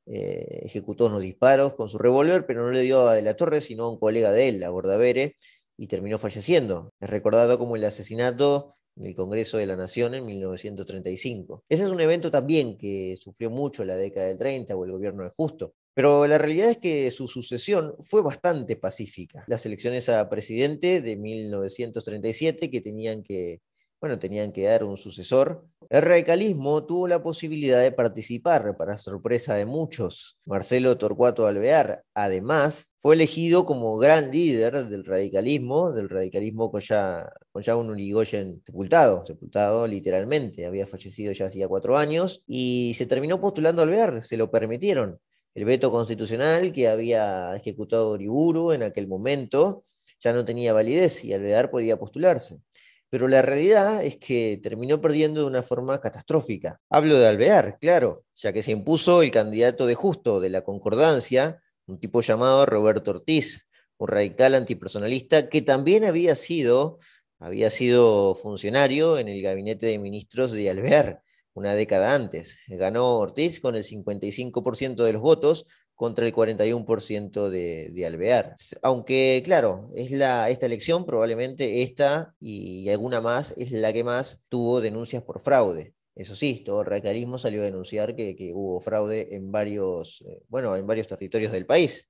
Speaker 1: eh, ejecutó unos disparos con su revólver, pero no le dio a De la Torre, sino a un colega de él, a Bordavere, y terminó falleciendo. Es recordado como el asesinato en el Congreso de la Nación en 1935. Ese es un evento también que sufrió mucho la década del 30 o el gobierno de Justo. Pero la realidad es que su sucesión fue bastante pacífica. Las elecciones a presidente de 1937, que tenían que bueno, tenían que dar un sucesor. El radicalismo tuvo la posibilidad de participar, para sorpresa de muchos. Marcelo Torcuato Alvear, además, fue elegido como gran líder del radicalismo, del radicalismo con ya, con ya un Urigoyen sepultado, sepultado literalmente, había fallecido ya hacía cuatro años, y se terminó postulando Alvear, se lo permitieron. El veto constitucional que había ejecutado Uriburu en aquel momento ya no tenía validez y Alvear podía postularse pero la realidad es que terminó perdiendo de una forma catastrófica. Hablo de Alvear, claro, ya que se impuso el candidato de justo de la concordancia, un tipo llamado Roberto Ortiz, un radical antipersonalista que también había sido, había sido funcionario en el gabinete de ministros de Alvear una década antes. Ganó Ortiz con el 55% de los votos, contra el 41% de, Alvear. Aunque, claro, es la, esta elección, probablemente esta y alguna más, es la que más tuvo denuncias por fraude. Eso sí, todo el radicalismo salió a denunciar que, hubo fraude en varios, eh, bueno, en varios territorios del país.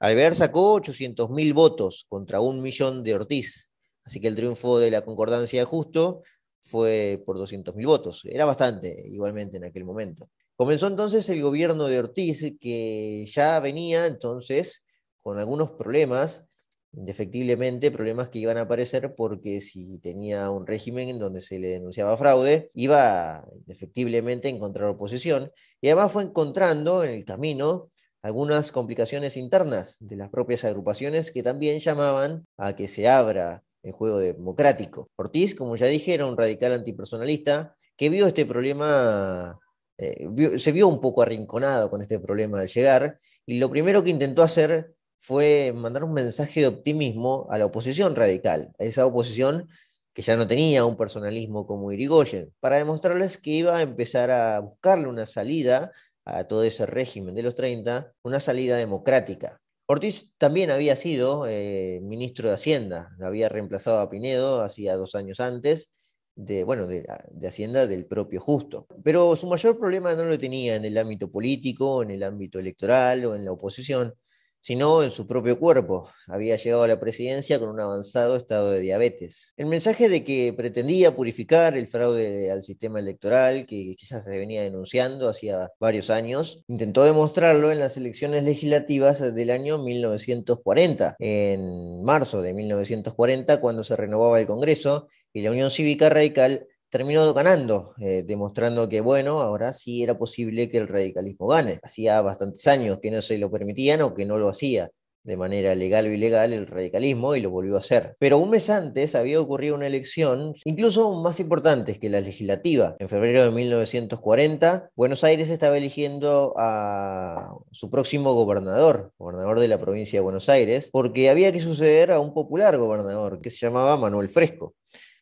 Speaker 1: Alvear sacó 800.000 votos contra un millón de Ortiz. Así que el triunfo de la concordancia justo fue por 200.000 votos. Era bastante, igualmente, en aquel momento. Comenzó entonces el gobierno de Ortiz, que ya venía entonces con algunos problemas, indefectiblemente problemas que iban a aparecer porque si tenía un régimen en donde se le denunciaba fraude, iba indefectiblemente a encontrar oposición. Y además fue encontrando en el camino algunas complicaciones internas de las propias agrupaciones que también llamaban a que se abra el juego democrático. Ortiz, como ya dije, era un radical antipersonalista que vio este problema eh, se vio un poco arrinconado con este problema de llegar, y lo primero que intentó hacer fue mandar un mensaje de optimismo a la oposición radical, a esa oposición que ya no tenía un personalismo como Irigoyen, para demostrarles que iba a empezar a buscarle una salida a todo ese régimen de los 30, una salida democrática. Ortiz también había sido eh, ministro de Hacienda, había reemplazado a Pinedo hacía dos años antes, de, bueno, ah, de, Hacienda del propio Justo. Pero su mayor problema no lo tenía en el ámbito político, en el ámbito electoral o en la oposición, sino en su propio cuerpo. Había llegado a la presidencia con un avanzado estado de diabetes. El mensaje de que pretendía purificar el fraude al sistema electoral, que quizás se venía denunciando hacía varios años, intentó demostrarlo en las elecciones legislativas del año 1940, en marzo de 1940, cuando se renovaba el Congreso y la Unión Cívica Radical terminó ganando, eh, demostrando que, bueno, ahora sí era posible que el radicalismo gane. Hacía bastantes años que no se lo permitían o que no lo hacía de manera legal o ilegal el radicalismo y lo volvió a hacer. Pero un mes antes había ocurrido una elección incluso más importante que la legislativa. En febrero de 1940, Buenos Aires estaba eligiendo a su próximo gobernador, gobernador de la provincia de Buenos Aires, porque había que suceder a un popular gobernador que se llamaba Manuel Fresco.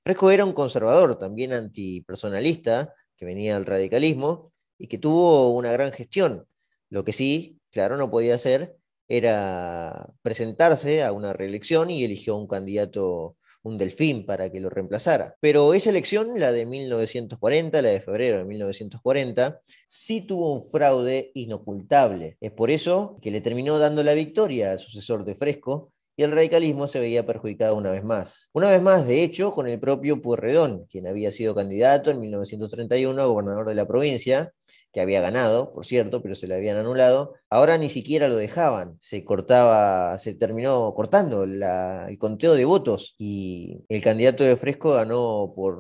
Speaker 1: Fresco era un conservador, también antipersonalista, que venía del radicalismo y que tuvo una gran gestión. Lo que sí, claro, no podía hacer era presentarse a una reelección y eligió un candidato, un delfín, para que lo reemplazara. Pero esa elección, la de 1940, la de febrero de 1940, sí tuvo un fraude inocultable. Es por eso que le terminó dando la victoria al sucesor de Fresco, y el radicalismo se veía perjudicado una vez más. Una vez más, de hecho, con el propio Puerredón, quien había sido candidato en 1931 a gobernador de la provincia, que había ganado, por cierto, pero se le habían anulado, ahora ni siquiera lo dejaban, se cortaba, se terminó cortando la, el conteo de votos y el candidato de Fresco ganó por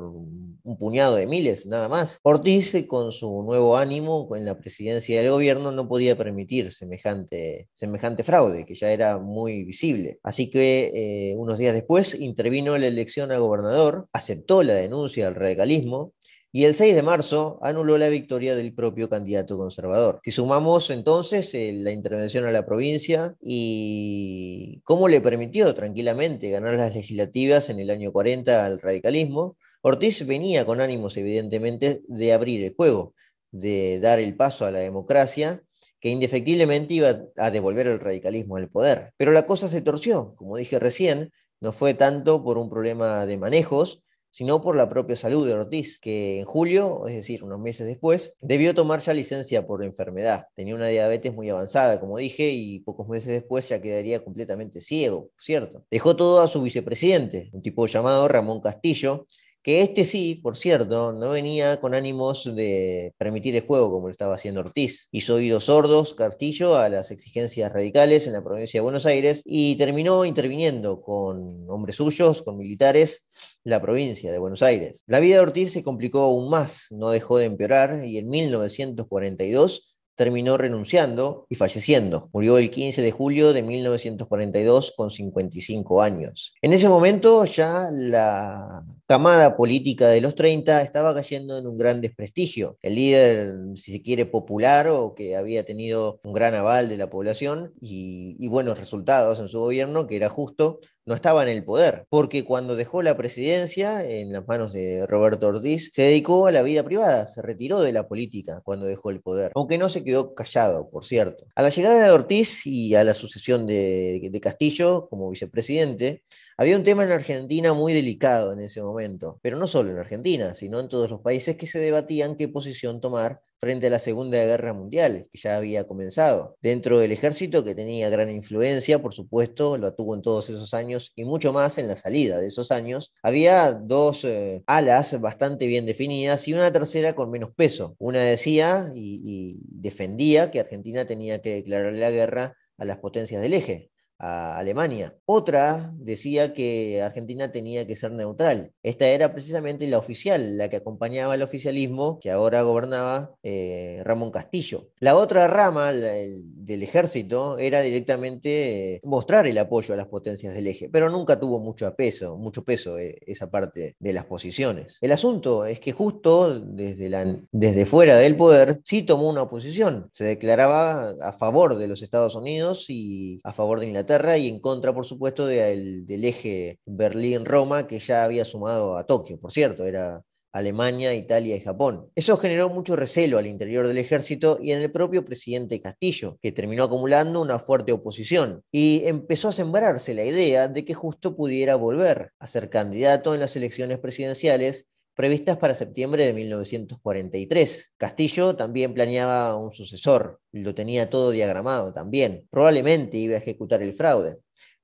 Speaker 1: un puñado de miles, nada más. Ortiz, con su nuevo ánimo en la presidencia del gobierno, no podía permitir semejante, semejante fraude, que ya era muy visible. Así que eh, unos días después intervino la elección a gobernador, aceptó la denuncia al radicalismo, y el 6 de marzo anuló la victoria del propio candidato conservador. Si sumamos entonces eh, la intervención a la provincia y cómo le permitió tranquilamente ganar las legislativas en el año 40 al radicalismo, Ortiz venía con ánimos evidentemente de abrir el juego, de dar el paso a la democracia que indefectiblemente iba a devolver el radicalismo al poder. Pero la cosa se torció, como dije recién, no fue tanto por un problema de manejos, sino por la propia salud de Ortiz, que en julio, es decir, unos meses después, debió tomar ya licencia por enfermedad. Tenía una diabetes muy avanzada, como dije, y pocos meses después ya quedaría completamente ciego, ¿cierto? Dejó todo a su vicepresidente, un tipo llamado Ramón Castillo, que este sí, por cierto, no venía con ánimos de permitir el juego como lo estaba haciendo Ortiz. Hizo oídos sordos Castillo a las exigencias radicales en la provincia de Buenos Aires y terminó interviniendo con hombres suyos, con militares, la provincia de Buenos Aires. La vida de Ortiz se complicó aún más, no dejó de empeorar y en 1942 terminó renunciando y falleciendo. Murió el 15 de julio de 1942 con 55 años. En ese momento ya la camada política de los 30 estaba cayendo en un gran desprestigio. El líder, si se quiere, popular o que había tenido un gran aval de la población y, y buenos resultados en su gobierno, que era justo, no estaba en el poder, porque cuando dejó la presidencia en las manos de Roberto Ortiz, se dedicó a la vida privada, se retiró de la política cuando dejó el poder, aunque no se quedó callado, por cierto. A la llegada de Ortiz y a la sucesión de, Castillo como vicepresidente, había un tema en Argentina muy delicado en ese momento, pero no solo en Argentina, sino en todos los países que se debatían qué posición tomar frente a la Segunda Guerra Mundial, que ya había comenzado. Dentro del ejército, que tenía gran influencia, por supuesto, lo tuvo en todos esos años y mucho más en la salida de esos años, había dos eh, alas bastante bien definidas y una tercera con menos peso. Una decía y, y defendía que Argentina tenía que declarar la guerra a las potencias del eje, Alemania. Otra decía que Argentina tenía que ser neutral. Esta era precisamente la oficial, la que acompañaba al oficialismo que ahora gobernaba eh, Ramón Castillo. La otra rama, el, del ejército era directamente eh, mostrar el apoyo a las potencias del eje, pero nunca tuvo mucho peso, mucho peso eh, esa parte de las posiciones. El asunto es que justo desde, desde fuera del poder sí tomó una posición, se declaraba a favor de los Estados Unidos y a favor de Inglaterra y en contra, por supuesto, del eje Berlín-Roma que ya había sumado a Tokio, por cierto, era Alemania, Italia y Japón. Eso generó mucho recelo al interior del ejército y en el propio presidente Castillo, que terminó acumulando una fuerte oposición, y empezó a sembrarse la idea de que justo pudiera volver a ser candidato en las elecciones presidenciales previstas para septiembre de 1943. Castillo también planeaba un sucesor, lo tenía todo diagramado también, probablemente iba a ejecutar el fraude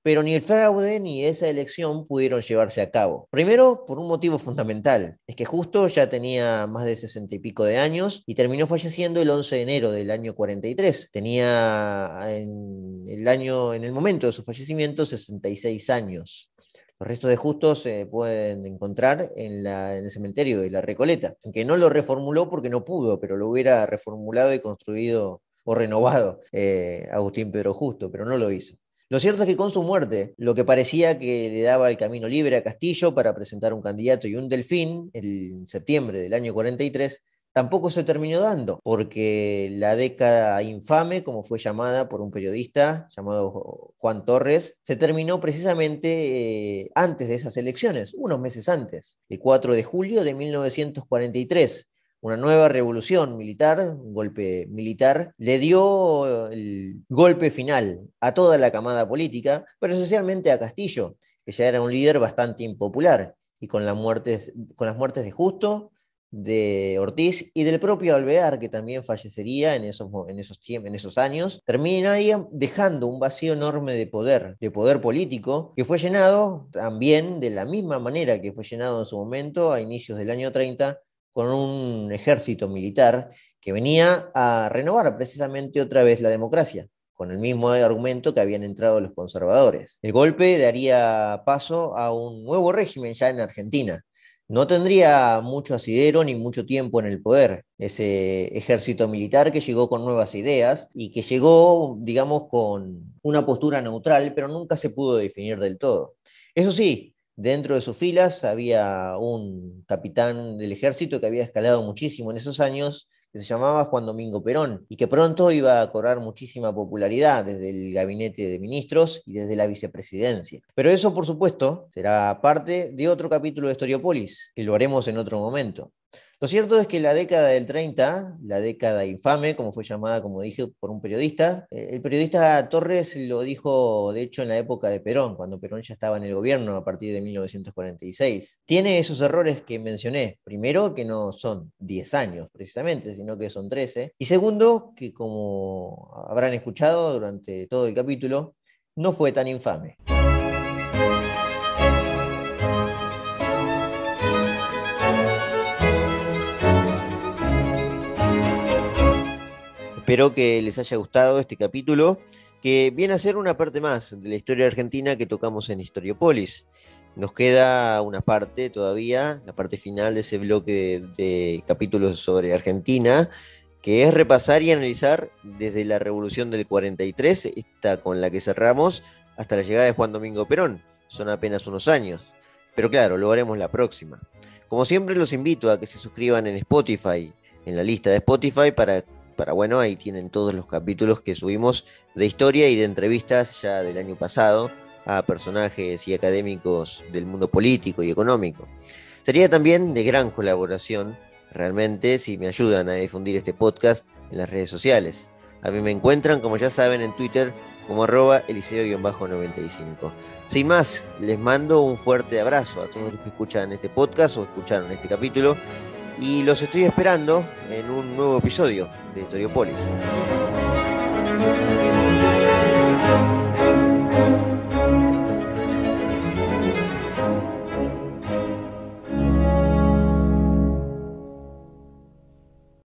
Speaker 1: pero ni el fraude ni esa elección pudieron llevarse a cabo. Primero, por un motivo fundamental, es que justo ya tenía más de sesenta y pico de años y terminó falleciendo el 11 de enero del año 43. Tenía en el año, en el momento de su fallecimiento, 66 años. Los restos de Justo se pueden encontrar en, el cementerio de la Recoleta, que no lo reformuló porque no pudo, pero lo hubiera reformulado y construido o renovado eh, Agustín Pedro Justo, pero no lo hizo. Lo cierto es que con su muerte, lo que parecía que le daba el camino libre a Castillo para presentar un candidato y un delfín en septiembre del año 43, tampoco se terminó dando, porque la década infame, como fue llamada por un periodista llamado Juan Torres, se terminó precisamente eh, antes de esas elecciones, unos meses antes, el 4 de julio de 1943 una nueva revolución militar, un golpe militar, le dio eh, el golpe final a toda la camada política, pero especialmente a Castillo, que ya era un líder bastante impopular, y con, la muertes, con las muertes de Justo, de Ortiz y del propio Alvear, que también fallecería en esos, en esos, en esos años, termina ahí dejando un vacío enorme de poder, de poder político, que fue llenado también de la misma manera que fue llenado en su momento a inicios del año 30 con un ejército militar que venía a renovar precisamente otra vez la democracia, con el mismo argumento que habían entrado los conservadores. El golpe daría paso a un nuevo régimen ya en Argentina. No tendría mucho asidero ni mucho tiempo en el poder ese ejército militar que llegó con nuevas ideas y que llegó, digamos, con una postura neutral, pero nunca se pudo definir del todo. Eso sí, Dentro de sus filas había un capitán del ejército que había escalado muchísimo en esos años, que se llamaba Juan Domingo Perón, y que pronto iba a cobrar muchísima popularidad desde el gabinete de ministros y desde la vicepresidencia. Pero eso, por supuesto, será parte de otro capítulo de Historiopolis, que lo haremos en otro momento. Lo cierto es que la década del 30, la década infame, como fue llamada, como dije, por un periodista, eh, el periodista Torres lo dijo, de hecho, en la época de Perón, cuando Perón ya estaba en el gobierno a partir de 1946. Tiene esos errores que mencioné. Primero, que no son 10 años precisamente, sino que son 13. Y segundo, que como habrán escuchado durante todo el capítulo, no fue tan infame. Espero que les haya gustado este capítulo, que viene a ser una parte más de la historia argentina que tocamos en Historiopolis. Nos queda una parte todavía, la parte final de ese bloque de, capítulos sobre Argentina, que es repasar y analizar desde la revolución del 43, esta con la que cerramos, hasta la llegada de Juan Domingo Perón. Son apenas unos años. Pero claro, lo haremos la próxima. Como siempre, los invito a que se suscriban en Spotify, en la lista de Spotify, para para bueno, ahí tienen todos los capítulos que subimos de historia y de entrevistas ya del año pasado a personajes y académicos del mundo político y económico. Sería también de gran colaboración realmente si me ayudan a difundir este podcast en las redes sociales. A mí me encuentran, como ya saben, en Twitter como arroba eliseo-95. Sin más, les mando un fuerte abrazo a todos los que escuchan este podcast o escucharon este capítulo y los estoy esperando en un nuevo episodio de Historiopolis.